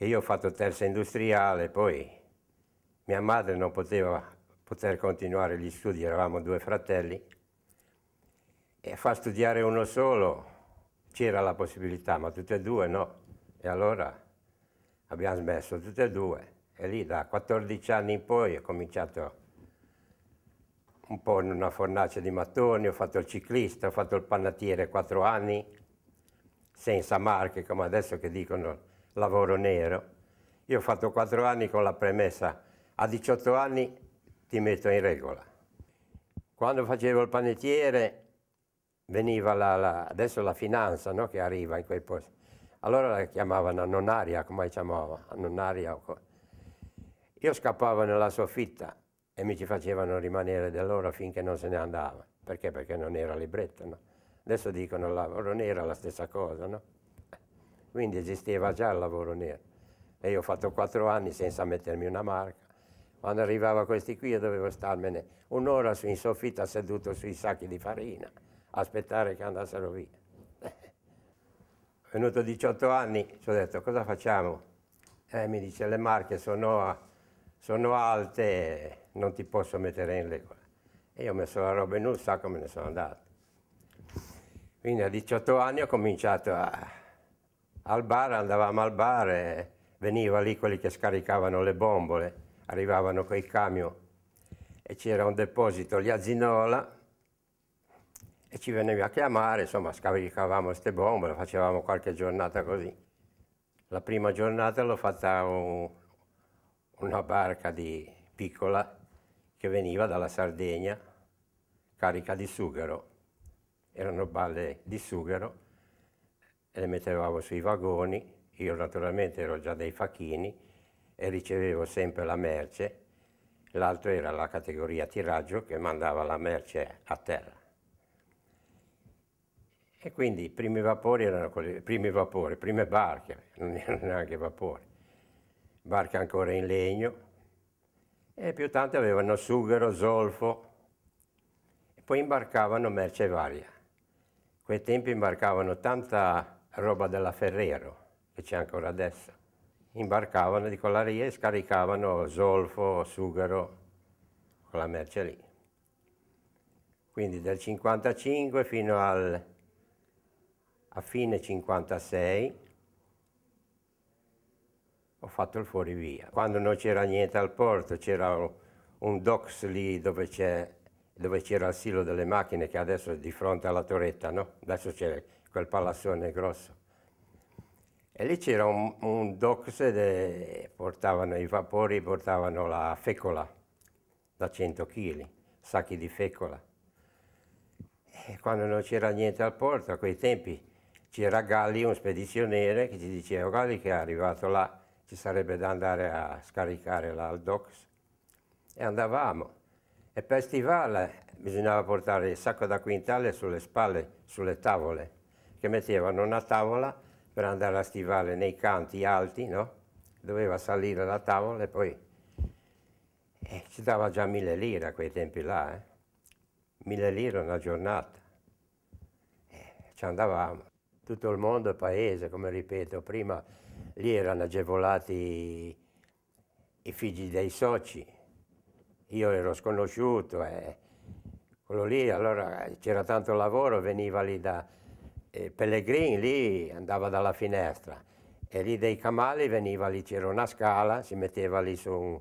che io ho fatto terza industriale, poi mia madre non poteva poter continuare gli studi, eravamo due fratelli, e a far studiare uno solo c'era la possibilità, ma tutte e due no. E allora abbiamo smesso tutte e due. E lì da 14 anni in poi ho cominciato un po' in una fornace di mattoni, ho fatto il ciclista, ho fatto il panatiere quattro anni, senza marche come adesso che dicono lavoro nero. Io ho fatto quattro anni con la premessa, a 18 anni ti metto in regola. Quando facevo il panettiere veniva la, la, adesso la finanza no, che arriva in quei posti. Allora la chiamavano nonaria, come chiamava, nonaria. Io scappavo nella soffitta e mi ci facevano rimanere da loro finché non se ne andava. Perché? Perché non era libretto, no? Adesso dicono, lavoro nero, era la stessa cosa, no? quindi esisteva già il lavoro nero. E io ho fatto quattro anni senza mettermi una marca. Quando arrivavo questi qui io dovevo starmene un'ora in soffitta seduto sui sacchi di farina, aspettare che andassero via. Venuto 18 anni, ci ho detto cosa facciamo? E eh, mi dice le marche sono, sono alte, non ti posso mettere in regola. E io ho messo la roba in un sacco e me ne sono andato. Quindi a 18 anni ho cominciato a, al bar, andavamo al bar e veniva lì quelli che scaricavano le bombole, arrivavano con i camion e c'era un deposito lì a Zinola e ci veniva a chiamare, insomma scaricavamo queste bombole, facevamo qualche giornata così. La prima giornata l'ho fatta un, una barca di, piccola che veniva dalla Sardegna carica di sughero, erano balle di sughero e le mettevamo sui vagoni. Io naturalmente ero già dei facchini e ricevevo sempre la merce. L'altro era la categoria tiraggio che mandava la merce a terra. E quindi i primi vapori erano quelli, i primi vapori, prime barche, non erano neanche vapori, barche ancora in legno, e più tante avevano sughero, zolfo, e poi imbarcavano merce varia. A quei tempi imbarcavano tanta roba della Ferrero, che c'è ancora adesso. Imbarcavano di Collaria e scaricavano zolfo, sughero, con la merce lì. Quindi dal 55 fino al, a fine 56 ho fatto il fuorivia. Quando non c'era niente al porto, c'era un, docks lì dove c'era il silo delle macchine che adesso è di fronte alla torretta, no? Adesso c'è quel palazzone grosso. E lì c'era un, un dox che portavano i vapori, portavano la fecola da 100 kg, sacchi di fecola. E quando non c'era niente al porto, a quei tempi, c'era Galli, un spedizioniere, che ci diceva Galli che è arrivato là, ci sarebbe da andare a scaricare là dox. E andavamo. E per stivale bisognava portare il sacco da quintale sulle spalle, sulle tavole che mettevano una tavola per andare a stivare nei canti alti, no? Doveva salire la tavola e poi eh, ci dava già mille lire a quei tempi là, eh? mille lire una giornata. Eh, ci andavamo, tutto il mondo, il paese, come ripeto prima, lì erano agevolati i figli dei soci, io ero sconosciuto, eh. quello lì allora eh, c'era tanto lavoro, veniva lì da, e Pellegrini lì andava dalla finestra e lì dei camali veniva lì, c'era una scala, si metteva lì su,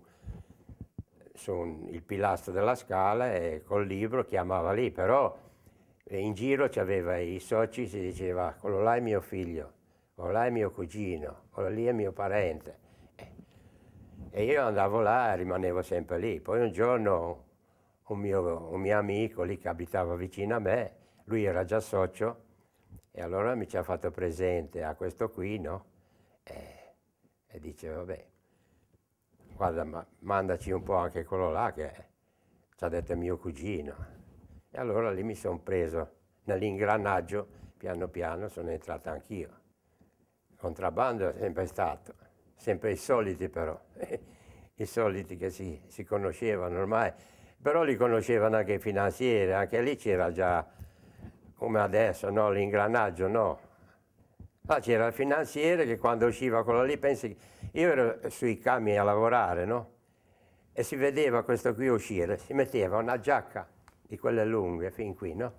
su un, il pilastro della scala e col libro chiamava lì, però in giro c'aveva i soci, si diceva quello là è mio figlio, quello là è mio cugino, quello lì è mio parente. E io andavo là e rimanevo sempre lì. Poi un giorno un mio, un mio amico lì che abitava vicino a me, lui era già socio, e allora mi ci ha fatto presente a ah, questo qui, no? E, e dice, vabbè, guarda, ma, mandaci un po' anche quello là che ci ha detto mio cugino. E allora lì mi sono preso nell'ingranaggio, piano piano sono entrato anch'io. Contrabbando è sempre stato, sempre i soliti però, i soliti che si, si conoscevano ormai però li conoscevano anche i finanzieri, anche lì c'era già come adesso, no? l'ingranaggio no. Là ah, c'era il finanziere che quando usciva quello lì, pensi, io ero sui camion a lavorare, no? E si vedeva questo qui uscire, si metteva una giacca di quelle lunghe fin qui, no?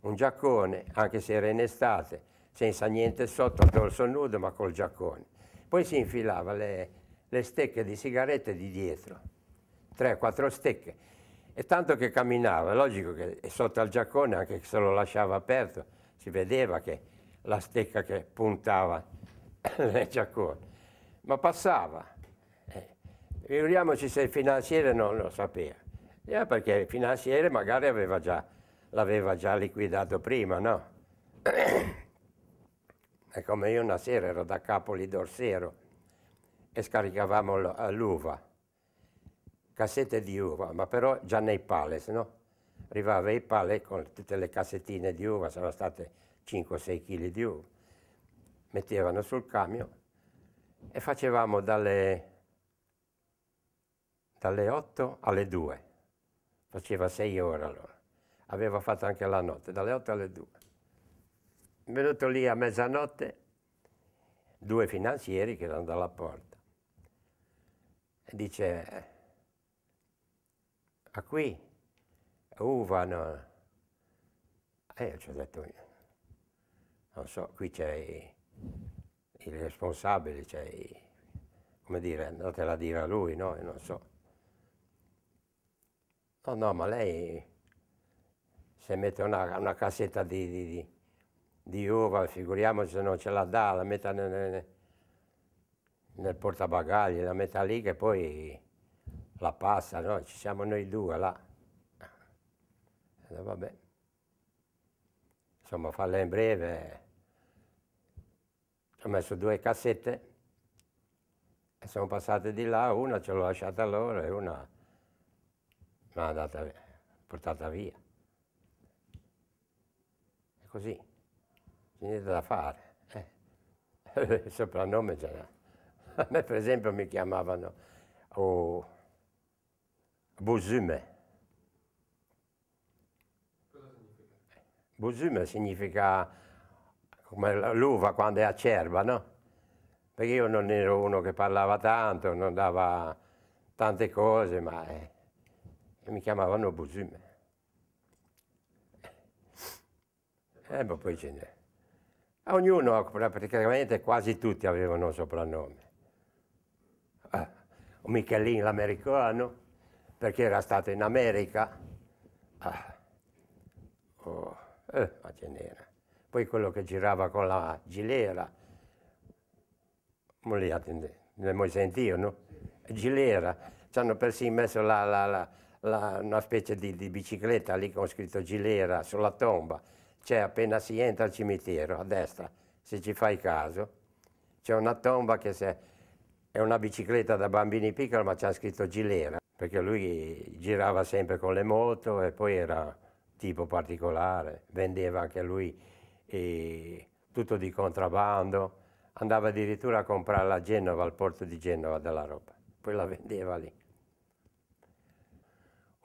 Un giaccone, anche se era in estate, senza niente sotto, a nudo, ma col giaccone. Poi si infilava le, le stecche di sigarette di dietro, tre, quattro stecche e tanto che camminava, è logico che sotto al giaccone, anche se lo lasciava aperto, si vedeva che la stecca che puntava nel giaccone. Ma passava. Eh, figuriamoci se il finanziere non lo sapeva. Eh, perché il finanziere magari l'aveva già, già liquidato prima, no? E come io una sera ero da Capoli d'Orsero e scaricavamo eh, l'uva cassette di uva, ma però già nei pales, no? Arrivava i pales con tutte le cassettine di uva, sono state 5-6 kg di uva, mettevano sul camion e facevamo dalle, dalle 8 alle 2, faceva 6 ore allora, aveva fatto anche la notte, dalle 8 alle 2. Venuto lì a mezzanotte, due finanzieri che erano dalla porta, e dice a qui, Uvano. E eh, io ci ho detto, non so, qui c'è il responsabile, c'è, i, come dire, andatela a dire a lui, no? Io non so. No, no, ma lei se mette una, una cassetta di, di, di, di, uva, figuriamoci se non ce la dà, la metta nel, nel portabagagli, la metta lì che poi la passa, no? Ci siamo noi due là. E eh, vabbè. Insomma, farla in breve. ho messo due cassette e sono passate di là, una ce l'ho lasciata loro e una mi ha portata via. E così, c'è niente da fare. Eh. Il soprannome c'era. A me per esempio mi chiamavano... Oh, Bosume. Cosa significa? Bosume significa come l'uva quando è acerba, no? Perché io non ero uno che parlava tanto, non dava tante cose, ma eh, mi chiamavano Bosume. Eh, ma poi ce n'è. Ognuno, praticamente quasi tutti avevano un soprannome. Ah, Michelin l'americano, perché era stata in America, ah, oh, eh, macchia nera. Poi quello che girava con la gilera, non li attendete, le mai sentito, no? Gilera, ci hanno persino messo la, la, la, la una specie di, di, bicicletta lì con scritto Gilera sulla tomba. C'è cioè, appena si entra al cimitero, a destra, se ci fai caso, c'è una tomba che se, è una bicicletta da bambini piccoli ma c'è scritto Gilera perché lui girava sempre con le moto e poi era tipo particolare, vendeva anche lui e, tutto di contrabbando, andava addirittura a comprarla a Genova, al porto di Genova, della roba, poi la vendeva lì.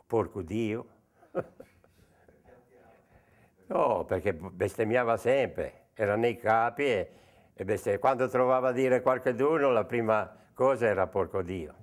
Porco Dio! no, perché bestemmiava sempre, era nei capi e, e quando trovava a dire qualche d'uno la prima cosa era porco Dio.